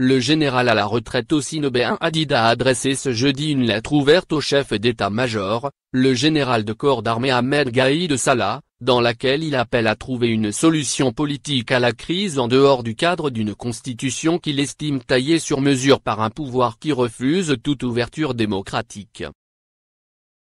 Le général à la retraite Osinobéen Adida a adressé ce jeudi une lettre ouverte au chef d'état-major, le général de corps d'armée Ahmed Gaïd Salah, dans laquelle il appelle à trouver une solution politique à la crise en dehors du cadre d'une constitution qu'il estime taillée sur mesure par un pouvoir qui refuse toute ouverture démocratique.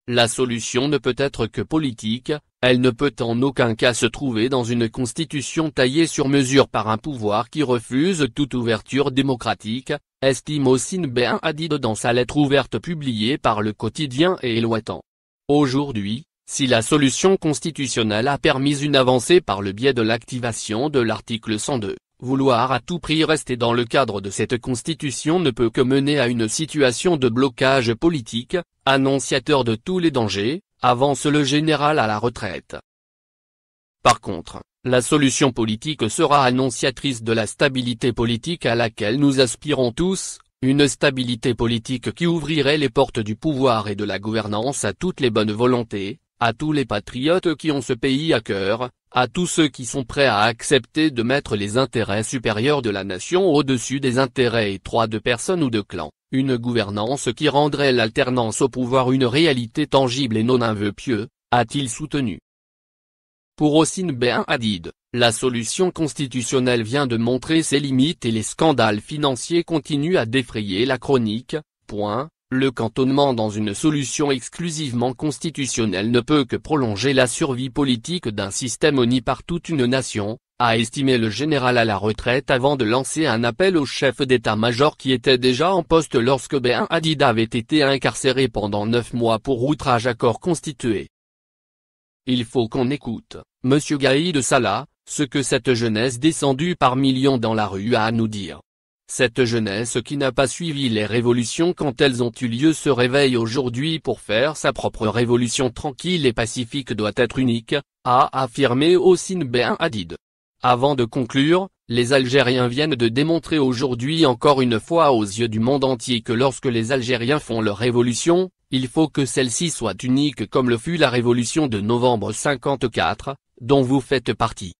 La solution ne peut être que politique, elle ne peut en aucun cas se trouver dans une constitution taillée sur mesure par un pouvoir qui refuse toute ouverture démocratique, estime Ossine Ben Hadid dans sa lettre ouverte publiée par le quotidien et éloitant. Aujourd'hui, si la solution constitutionnelle a permis une avancée par le biais de l'activation de l'article 102, vouloir à tout prix rester dans le cadre de cette constitution ne peut que mener à une situation de blocage politique, annonciateur de tous les dangers, avance le général à la retraite. Par contre, la solution politique sera annonciatrice de la stabilité politique à laquelle nous aspirons tous, une stabilité politique qui ouvrirait les portes du pouvoir et de la gouvernance à toutes les bonnes volontés, à tous les patriotes qui ont ce pays à cœur, à tous ceux qui sont prêts à accepter de mettre les intérêts supérieurs de la nation au-dessus des intérêts étroits de personnes ou de clans. Une gouvernance qui rendrait l'alternance au pouvoir une réalité tangible et non un vœu pieux, a-t-il soutenu. Pour Hossein Ben Hadid, la solution constitutionnelle vient de montrer ses limites et les scandales financiers continuent à défrayer la chronique, point. Le cantonnement dans une solution exclusivement constitutionnelle ne peut que prolonger la survie politique d'un système uni par toute une nation, a estimé le général à la retraite avant de lancer un appel au chef d'état-major qui était déjà en poste lorsque Ben Hadid avait été incarcéré pendant neuf mois pour outrage à corps constitué. Il faut qu'on écoute, monsieur Gaïd Salah, ce que cette jeunesse descendue par millions dans la rue a à nous dire. Cette jeunesse qui n'a pas suivi les révolutions quand elles ont eu lieu se réveille aujourd'hui pour faire sa propre révolution tranquille et pacifique doit être unique, a affirmé Hossein Ben Hadid. Avant de conclure, les Algériens viennent de démontrer aujourd'hui encore une fois aux yeux du monde entier que lorsque les Algériens font leur révolution, il faut que celle-ci soit unique comme le fut la révolution de novembre 54, dont vous faites partie.